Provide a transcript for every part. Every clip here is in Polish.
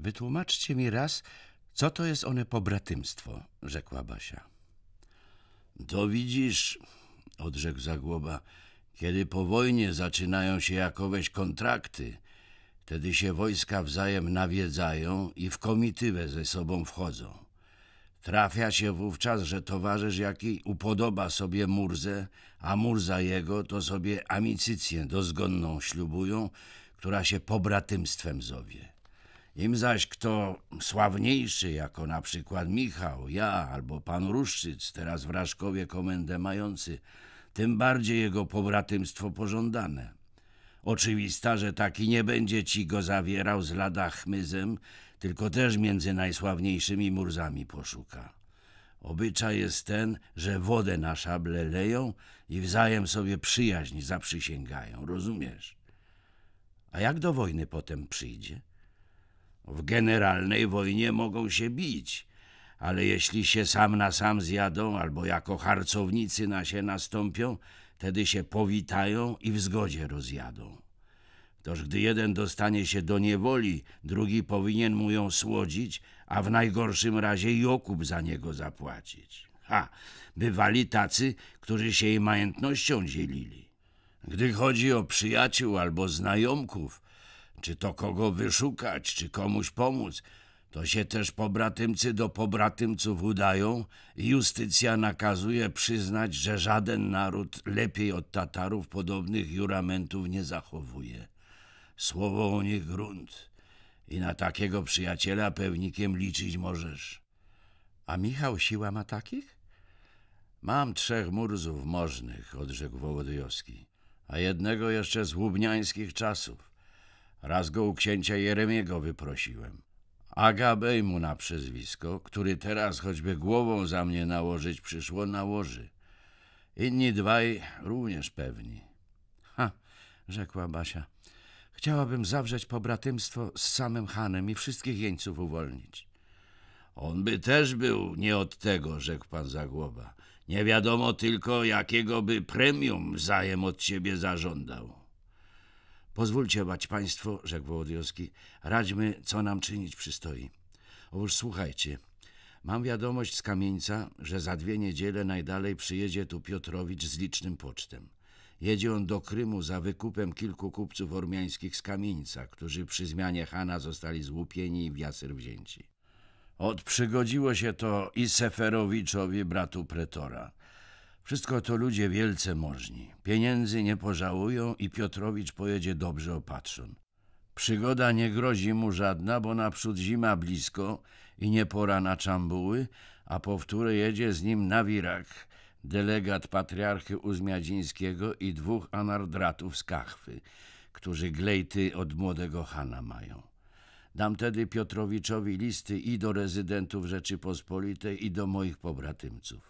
Wytłumaczcie mi raz, co to jest one pobratymstwo, rzekła Basia. To widzisz, odrzekł Zagłoba, kiedy po wojnie zaczynają się jakoweś kontrakty, wtedy się wojska wzajem nawiedzają i w komitywę ze sobą wchodzą. Trafia się wówczas, że towarzysz jaki upodoba sobie Murzę, a Murza jego, to sobie amicycję dozgonną ślubują, która się pobratymstwem zowie. Im zaś kto sławniejszy, jako na przykład Michał, ja albo pan Ruszczyc, teraz w Raszkowie komendę mający, tym bardziej jego pobratymstwo pożądane. Oczywista, że taki nie będzie ci go zawierał z lada chmyzem, tylko też między najsławniejszymi murzami poszuka. Obyczaj jest ten, że wodę na szable leją i wzajem sobie przyjaźń zaprzysięgają, rozumiesz? A jak do wojny potem przyjdzie? W generalnej wojnie mogą się bić, ale jeśli się sam na sam zjadą albo jako harcownicy na się nastąpią, tedy się powitają i w zgodzie rozjadą. Toż gdy jeden dostanie się do niewoli, drugi powinien mu ją słodzić, a w najgorszym razie i okup za niego zapłacić. Ha, bywali tacy, którzy się jej majątnością dzielili. Gdy chodzi o przyjaciół albo znajomków, czy to kogo wyszukać, czy komuś pomóc? To się też pobratymcy do pobratymców udają i justycja nakazuje przyznać, że żaden naród lepiej od Tatarów podobnych juramentów nie zachowuje. Słowo o nich grunt i na takiego przyjaciela pewnikiem liczyć możesz. A Michał Siła ma takich? Mam trzech murzów możnych, odrzekł Wołodyjowski, a jednego jeszcze z łubniańskich czasów. Raz go u księcia Jeremiego wyprosiłem. Agabej mu na przezwisko, który teraz choćby głową za mnie nałożyć przyszło, nałoży. Inni dwaj również pewni. Ha, rzekła Basia. Chciałabym zawrzeć pobratymstwo z samym Hanem i wszystkich jeńców uwolnić. On by też był nie od tego, rzekł pan Zagłoba. Nie wiadomo tylko, jakiego by premium wzajem od ciebie zażądał. Pozwólcie, bać państwo, rzekł Wołodyjowski, radźmy, co nam czynić przystoi. Otóż słuchajcie, mam wiadomość z kamieńca, że za dwie niedziele najdalej przyjedzie tu Piotrowicz z licznym pocztem. Jedzie on do Krymu za wykupem kilku kupców ormiańskich z kamieńca, którzy przy zmianie Hana zostali złupieni i w jasyr wzięci. Odprzygodziło się to i Seferowiczowi, bratu pretora. Wszystko to ludzie wielce możni. Pieniędzy nie pożałują i Piotrowicz pojedzie dobrze opatrzon. Przygoda nie grozi mu żadna, bo naprzód zima blisko i nie pora na czambuły, a powtórę jedzie z nim na wirak delegat patriarchy Uzmiadzińskiego i dwóch anardratów z Kachwy, którzy glejty od młodego Hana mają. Dam tedy Piotrowiczowi listy i do rezydentów Rzeczypospolitej i do moich pobratymców.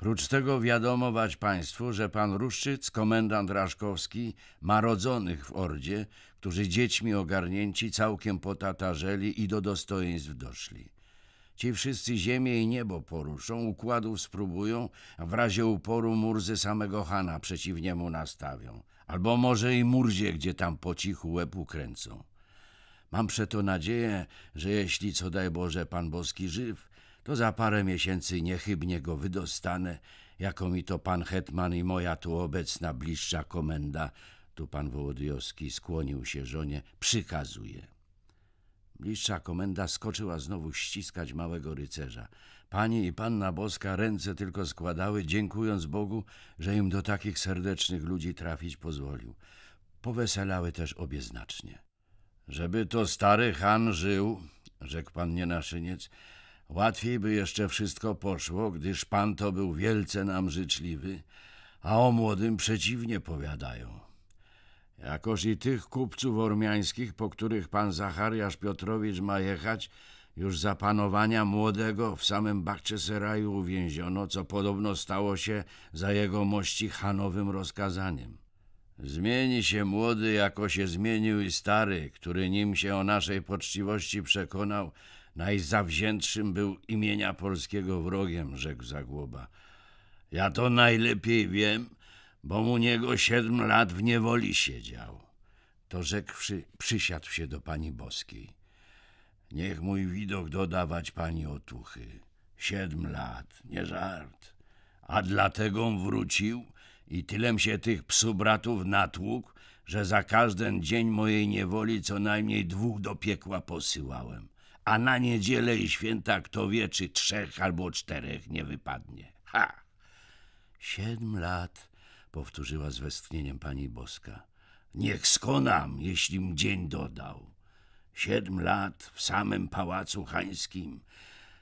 Prócz tego wiadomować Państwu, że pan Ruszczyc, komendant Raszkowski, ma rodzonych w Ordzie, którzy dziećmi ogarnięci całkiem potatarzeli i do dostojeństw doszli. Ci wszyscy ziemię i niebo poruszą, układów spróbują, a w razie uporu murzy samego Hana przeciw niemu nastawią. Albo może i murzie, gdzie tam po cichu łeb ukręcą. Mam przeto nadzieję, że jeśli, co daj Boże, Pan Boski żyw, to za parę miesięcy niechybnie go wydostanę, jako mi to pan hetman i moja tu obecna bliższa komenda, tu pan Wołodyjowski skłonił się żonie, przykazuje. Bliższa komenda skoczyła znowu ściskać małego rycerza. Pani i panna boska ręce tylko składały, dziękując Bogu, że im do takich serdecznych ludzi trafić pozwolił. Poweselały też obie znacznie. Żeby to stary Han żył, rzekł pan nienaszyniec, Łatwiej by jeszcze wszystko poszło, gdyż pan to był wielce nam życzliwy, a o młodym przeciwnie powiadają. Jakoż i tych kupców ormiańskich, po których pan Zachariasz Piotrowicz ma jechać, już za panowania młodego w samym Bakczeseraju uwięziono, co podobno stało się za jego mości hanowym rozkazaniem. Zmieni się młody, jako się zmienił i stary, który nim się o naszej poczciwości przekonał, Najzawziętszym był imienia polskiego wrogiem, rzekł Zagłoba. Ja to najlepiej wiem, bo mu niego siedm lat w niewoli siedział. To rzekłszy, przysiadł się do Pani Boskiej. Niech mój widok dodawać Pani otuchy. Siedm lat, nie żart. A dlatego wrócił i tylem się tych psubratów natłukł, że za każdy dzień mojej niewoli co najmniej dwóch do piekła posyłałem a na niedzielę i święta kto wie, czy trzech albo czterech nie wypadnie. Ha! Siedm lat, powtórzyła z westchnieniem pani Boska. Niech skonam, jeśli m dzień dodał. Siedm lat w samym pałacu hańskim,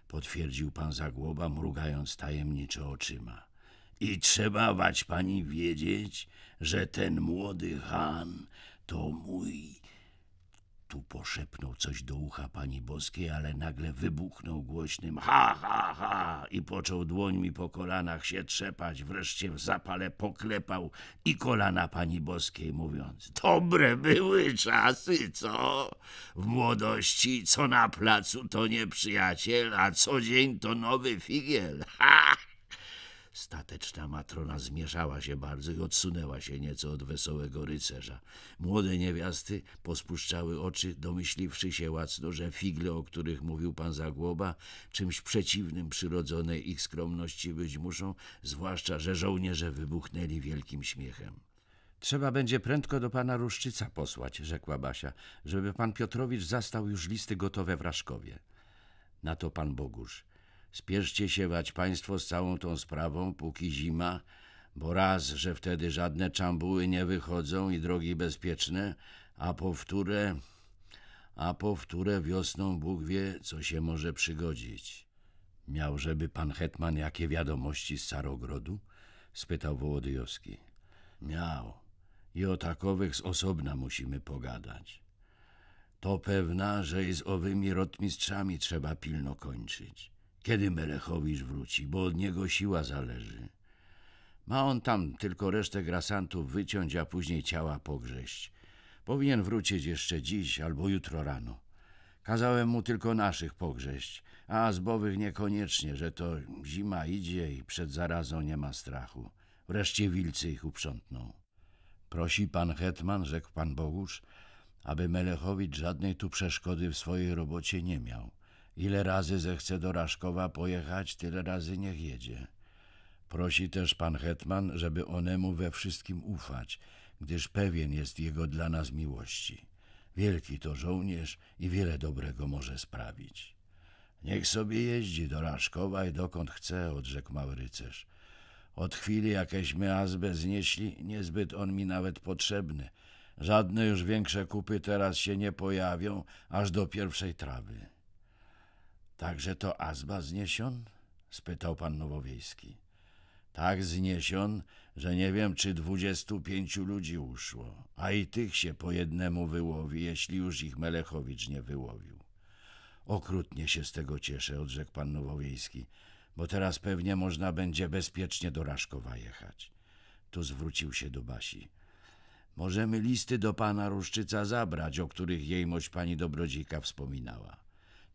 potwierdził pan Zagłoba, mrugając tajemniczo oczyma. I trzeba wać pani wiedzieć, że ten młody Han to mój tu poszepnął coś do ucha pani boskiej, ale nagle wybuchnął głośnym ha, ha, ha i począł dłońmi po kolanach się trzepać. Wreszcie w zapale poklepał i kolana pani boskiej, mówiąc Dobre były czasy, co? W młodości co na placu to nieprzyjaciel, a co dzień to nowy figiel. Ha, Stateczna matrona zmieszała się bardzo i odsunęła się nieco od wesołego rycerza. Młode niewiasty pospuszczały oczy, domyśliwszy się łacno, że figle, o których mówił pan Zagłoba, czymś przeciwnym przyrodzonej ich skromności być muszą, zwłaszcza, że żołnierze wybuchnęli wielkim śmiechem. Trzeba będzie prędko do pana Ruszczyca posłać, rzekła Basia, żeby pan Piotrowicz zastał już listy gotowe w Raszkowie. Na to pan Bogusz. Spieszcie się wać państwo z całą tą sprawą, póki zima, bo raz, że wtedy żadne czambuły nie wychodzą i drogi bezpieczne, a powtórę, a powtórę wiosną Bóg wie, co się może przygodzić. Miał, żeby pan hetman jakie wiadomości z Sarogrodu? spytał Wołodyjowski. Miał. I o takowych z osobna musimy pogadać. To pewna, że i z owymi rotmistrzami trzeba pilno kończyć kiedy Melechowicz wróci, bo od niego siła zależy. Ma on tam tylko resztę grasantów wyciąć, a później ciała pogrześć. Powinien wrócić jeszcze dziś albo jutro rano. Kazałem mu tylko naszych pogrześć, a zbowych niekoniecznie, że to zima idzie i przed zarazą nie ma strachu. Wreszcie wilcy ich uprzątną. Prosi pan hetman, rzekł pan Bogusz, aby Melechowicz żadnej tu przeszkody w swojej robocie nie miał. Ile razy zechce do Raszkowa pojechać, tyle razy niech jedzie. Prosi też pan Hetman, żeby onemu we wszystkim ufać, gdyż pewien jest jego dla nas miłości. Wielki to żołnierz i wiele dobrego może sprawić. Niech sobie jeździ do Raszkowa i dokąd chce, odrzekł mały rycerz. Od chwili jakieśmy azbę znieśli, niezbyt on mi nawet potrzebny. Żadne już większe kupy teraz się nie pojawią, aż do pierwszej trawy. Także to Azba zniesion? spytał pan Nowowiejski. Tak zniesion, że nie wiem, czy dwudziestu pięciu ludzi uszło, a i tych się po jednemu wyłowi, jeśli już ich Melechowicz nie wyłowił. Okrutnie się z tego cieszę, odrzekł pan Nowowiejski, bo teraz pewnie można będzie bezpiecznie do Raszkowa jechać. Tu zwrócił się do Basi. Możemy listy do pana Ruszczyca zabrać, o których jejmość pani Dobrodzika wspominała.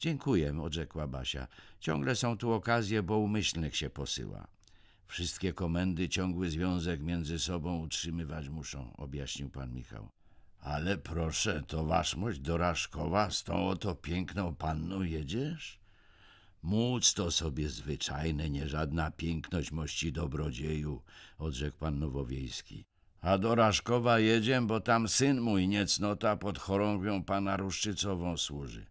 Dziękuję, odrzekła Basia. Ciągle są tu okazje, bo umyślnych się posyła. Wszystkie komendy ciągły związek między sobą utrzymywać muszą, objaśnił pan Michał. Ale proszę, to waszmość Doraszkowa, z tą oto piękną panną jedziesz? Móc to sobie zwyczajne, nie żadna piękność mości dobrodzieju, odrzekł pan Nowowiejski. A do Raszkowa jedziem, bo tam syn mój niecnota pod chorągwią pana Ruszczycową służy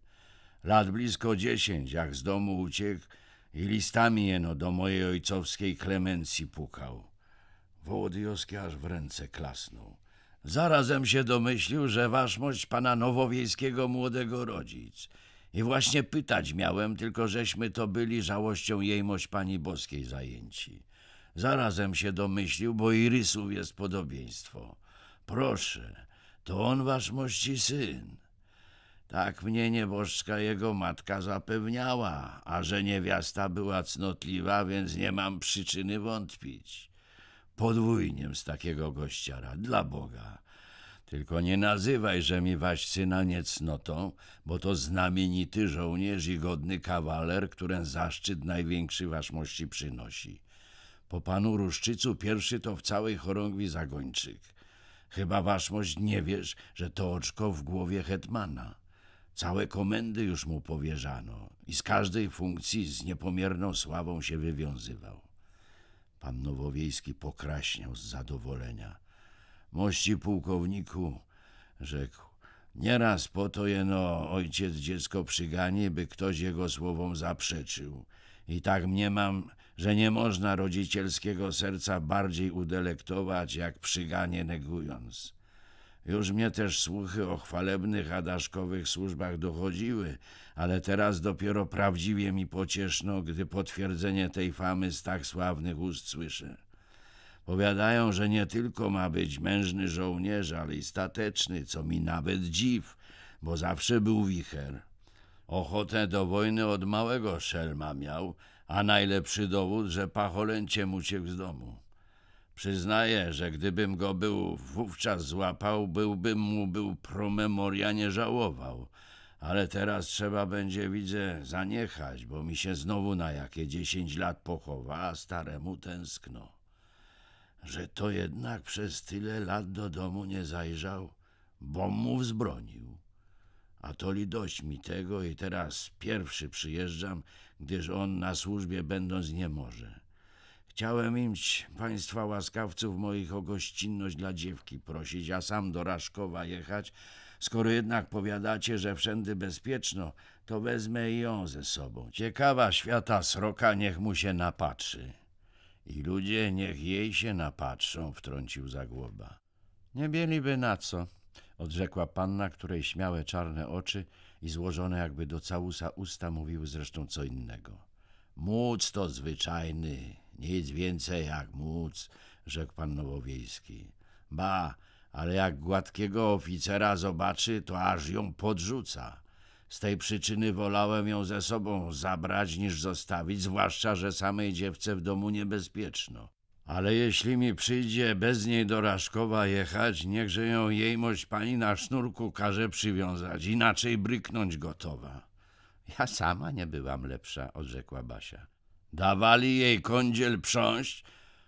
lat blisko dziesięć, jak z domu uciekł i listami jeno do mojej ojcowskiej klemencji pukał. Wołodyjowski aż w ręce klasnął. Zarazem się domyślił, że waszmość pana Nowowiejskiego młodego rodzic. I właśnie pytać miałem, tylko żeśmy to byli żałością jejmość pani boskiej zajęci. Zarazem się domyślił, bo i rysów jest podobieństwo. Proszę, to on waszmości syn. Tak mnie nieboszczka jego matka zapewniała, a że niewiasta była cnotliwa, więc nie mam przyczyny wątpić. Podwójniem z takiego gościara, dla Boga. Tylko nie nazywaj, że mi waś syna niecnotą, bo to znamienity żołnierz i godny kawaler, którym zaszczyt największy waszmości przynosi. Po panu Ruszczycu pierwszy to w całej chorągwi Zagończyk. Chyba waszmość nie wiesz, że to oczko w głowie hetmana. Całe komendy już mu powierzano i z każdej funkcji z niepomierną sławą się wywiązywał. Pan Nowowiejski pokraśniał z zadowolenia. Mości pułkowniku, rzekł, nieraz po to jeno ojciec dziecko przygani, by ktoś jego słowom zaprzeczył. I tak mniemam, że nie można rodzicielskiego serca bardziej udelektować, jak przyganie negując. Już mnie też słuchy o chwalebnych adaszkowych służbach dochodziły, ale teraz dopiero prawdziwie mi pocieszno, gdy potwierdzenie tej famy z tak sławnych ust słyszę. Powiadają, że nie tylko ma być mężny żołnierz, ale i stateczny, co mi nawet dziw, bo zawsze był wicher. Ochotę do wojny od małego szelma miał, a najlepszy dowód, że pacholęcie uciekł z domu. Przyznaję, że gdybym go był wówczas złapał, byłbym mu był promemoria nie żałował. Ale teraz trzeba będzie, widzę, zaniechać, bo mi się znowu na jakie dziesięć lat pochowa, a staremu tęskno. Że to jednak przez tyle lat do domu nie zajrzał, bo mu wzbronił. A to li dość mi tego i teraz pierwszy przyjeżdżam, gdyż on na służbie będąc nie może. Chciałem imć państwa łaskawców moich o gościnność dla dziewki prosić, a sam do Raszkowa jechać. Skoro jednak powiadacie, że wszędy bezpieczno, to wezmę ją ze sobą. Ciekawa świata sroka niech mu się napatrzy. I ludzie niech jej się napatrzą, wtrącił Zagłoba. Nie mieliby na co, odrzekła panna, której śmiałe czarne oczy i złożone jakby do całusa usta mówiły zresztą co innego. Móc to zwyczajny, nic więcej jak móc, rzekł pan Nowowiejski. Ba, ale jak gładkiego oficera zobaczy, to aż ją podrzuca. Z tej przyczyny wolałem ją ze sobą zabrać niż zostawić, zwłaszcza, że samej dziewce w domu niebezpieczno. Ale jeśli mi przyjdzie bez niej do Raszkowa jechać, niechże ją jejmość pani na sznurku każe przywiązać, inaczej bryknąć gotowa. Ja sama nie byłam lepsza, odrzekła Basia. Dawali jej kądziel prząść,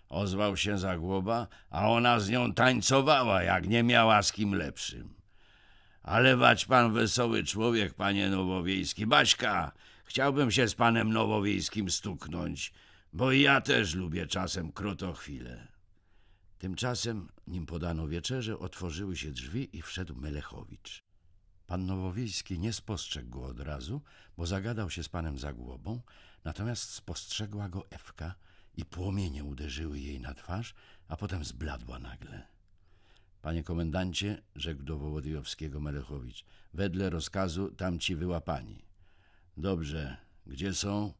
ozwał się Zagłoba, a ona z nią tańcowała, jak nie miała z kim lepszym. Ale bać pan wesoły człowiek, panie Nowowiejski. Baśka, chciałbym się z panem Nowowiejskim stuknąć, bo i ja też lubię czasem chwilę. Tymczasem, nim podano wieczerze, otworzyły się drzwi i wszedł Melechowicz. Pan Nowowiejski nie spostrzegł go od razu, bo zagadał się z panem Zagłobą, natomiast spostrzegła go Ewka i płomienie uderzyły jej na twarz, a potem zbladła nagle. Panie komendancie, rzekł do Wołodyjowskiego Melechowicz, wedle rozkazu tamci wyłapani. Dobrze, gdzie są?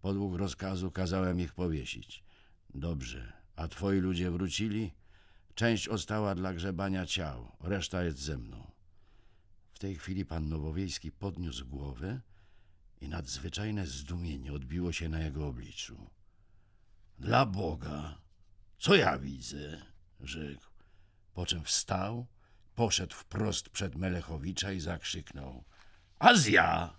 Podług rozkazu kazałem ich powiesić. Dobrze, a twoi ludzie wrócili? Część ostała dla grzebania ciał, reszta jest ze mną tej chwili pan Nowowiejski podniósł głowę i nadzwyczajne zdumienie odbiło się na jego obliczu. Dla Boga, co ja widzę? rzekł. Po czym wstał, poszedł wprost przed Melechowicza i zakrzyknął. Azja!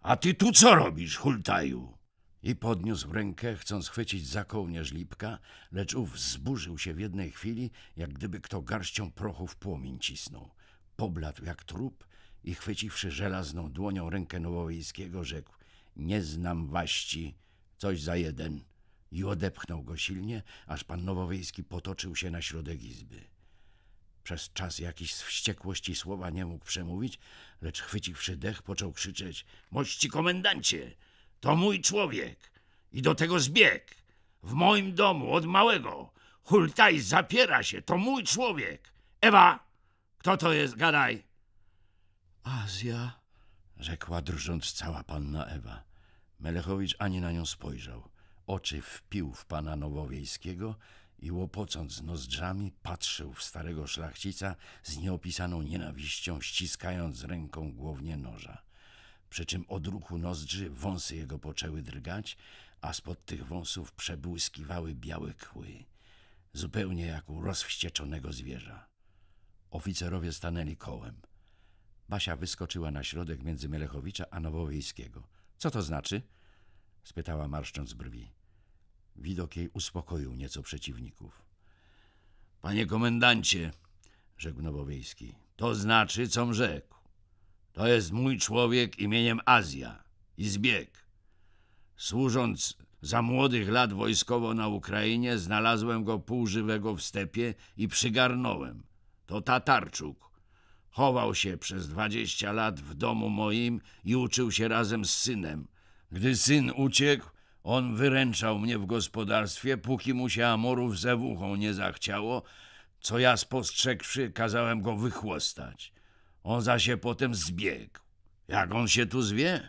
A ty tu co robisz, hultaju? I podniósł rękę, chcąc chwycić za kołnierz Lipka, lecz ów zburzył się w jednej chwili, jak gdyby kto garścią prochu w płomień cisnął pobladł jak trup i chwyciwszy żelazną dłonią rękę Nowowiejskiego, rzekł – nie znam waści, coś za jeden. I odepchnął go silnie, aż pan Nowowiejski potoczył się na środek izby. Przez czas jakiś z wściekłości słowa nie mógł przemówić, lecz chwyciwszy dech począł krzyczeć – mości komendancie, to mój człowiek i do tego zbieg, w moim domu od małego, hultaj zapiera się, to mój człowiek, Ewa! Kto to jest? Gadaj! Azja, rzekła drżąc cała panna Ewa. Melechowicz ani na nią spojrzał. Oczy wpił w pana Nowowiejskiego i łopocąc nozdrzami patrzył w starego szlachcica z nieopisaną nienawiścią, ściskając ręką głównie noża. Przy czym od ruchu nozdrzy wąsy jego poczęły drgać, a spod tych wąsów przebłyskiwały białe kły, zupełnie jak u rozwścieczonego zwierza. Oficerowie stanęli kołem. Basia wyskoczyła na środek między Mielechowicza a Nowowiejskiego. Co to znaczy? spytała marszcząc brwi. Widok jej uspokoił nieco przeciwników. Panie komendancie, rzekł Nowowiejski, to znaczy, com rzekł. To jest mój człowiek imieniem Azja i zbieg. Służąc za młodych lat wojskowo na Ukrainie, znalazłem go półżywego w stepie i przygarnąłem to Tatarczuk. Chował się przez dwadzieścia lat w domu moim i uczył się razem z synem. Gdy syn uciekł, on wyręczał mnie w gospodarstwie, póki mu się amorów ze wuchą nie zachciało, co ja spostrzegłszy, kazałem go wychłostać. On za się potem zbiegł. Jak on się tu zwie?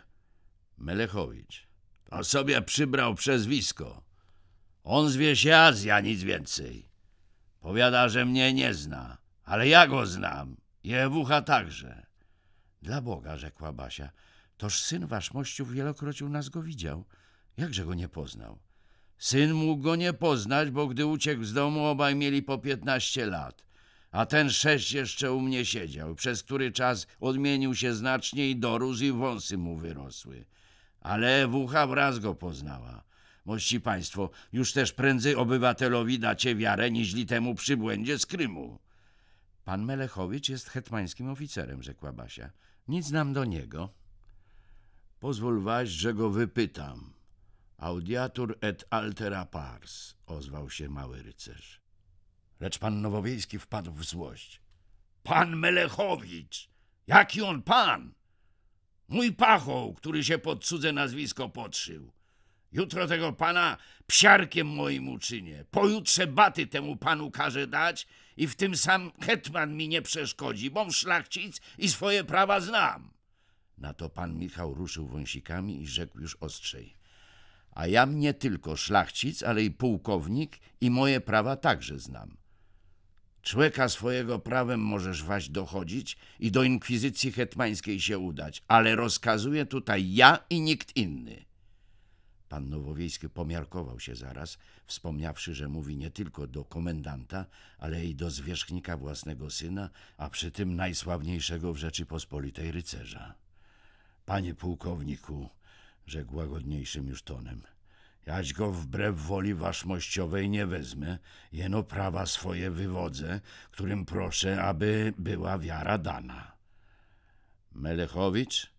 Melechowicz. To sobie przybrał przezwisko. On zwie się Azja, nic więcej. Powiada, że mnie nie zna ale ja go znam, Jewucha także. Dla Boga, rzekła Basia, toż syn wasz mościów wielokroć u nas go widział. Jakże go nie poznał? Syn mógł go nie poznać, bo gdy uciekł z domu, obaj mieli po piętnaście lat, a ten sześć jeszcze u mnie siedział, przez który czas odmienił się znacznie i dorósł i wąsy mu wyrosły. Ale Wucha wraz go poznała. Mości państwo, już też prędzej obywatelowi dacie wiarę, niźli temu przybłędzie z Krymu. Pan Melechowicz jest hetmańskim oficerem, rzekła Basia. Nic nam do niego. Pozwól waś, że go wypytam. Audiatur et altera pars, ozwał się mały rycerz. Lecz pan Nowowiejski wpadł w złość. Pan Melechowicz! Jaki on pan? Mój pachoł, który się pod cudze nazwisko podszył. Jutro tego pana psiarkiem moim uczynię. Pojutrze baty temu panu każę dać i w tym sam hetman mi nie przeszkodzi, bom szlachcic i swoje prawa znam. Na to pan Michał ruszył wąsikami i rzekł już ostrzej. A ja mnie tylko szlachcic, ale i pułkownik i moje prawa także znam. Człeka swojego prawem możesz waś dochodzić i do inkwizycji hetmańskiej się udać, ale rozkazuje tutaj ja i nikt inny. Pan Nowowiejski pomiarkował się zaraz, wspomniawszy, że mówi nie tylko do komendanta, ale i do zwierzchnika własnego syna, a przy tym najsławniejszego w Rzeczypospolitej rycerza. Panie pułkowniku, rzekł łagodniejszym już tonem, jaś go wbrew woli waszmościowej nie wezmę, jeno prawa swoje wywodzę, którym proszę, aby była wiara dana. Melechowicz,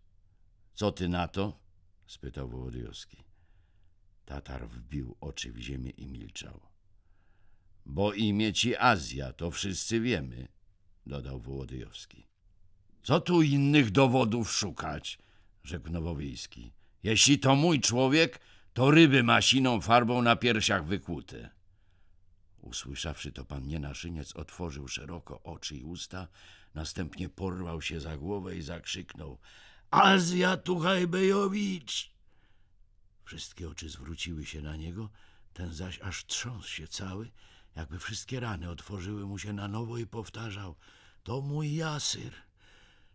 co ty na to? spytał Wołodyjowski. Tatar wbił oczy w ziemię i milczał. Bo imię ci Azja, to wszyscy wiemy, dodał Wołodyjowski. Co tu innych dowodów szukać, rzekł Nowowiejski. Jeśli to mój człowiek, to ryby ma siną farbą na piersiach wykłute. Usłyszawszy to, pan Nienaszyniec otworzył szeroko oczy i usta, następnie porwał się za głowę i zakrzyknął – Azja Tuchajbejowicz! Wszystkie oczy zwróciły się na niego, ten zaś aż trząsł się cały, jakby wszystkie rany otworzyły mu się na nowo i powtarzał – to mój Jasyr,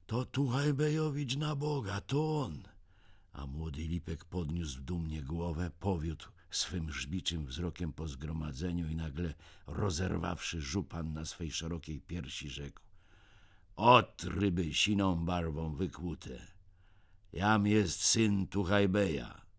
to Tuchajbejowicz na Boga, to on. A młody Lipek podniósł dumnie głowę, powiódł swym żbiczym wzrokiem po zgromadzeniu i nagle rozerwawszy żupan na swej szerokiej piersi rzekł – ot ryby siną barwą wykłute, jam jest syn Tuchajbeja.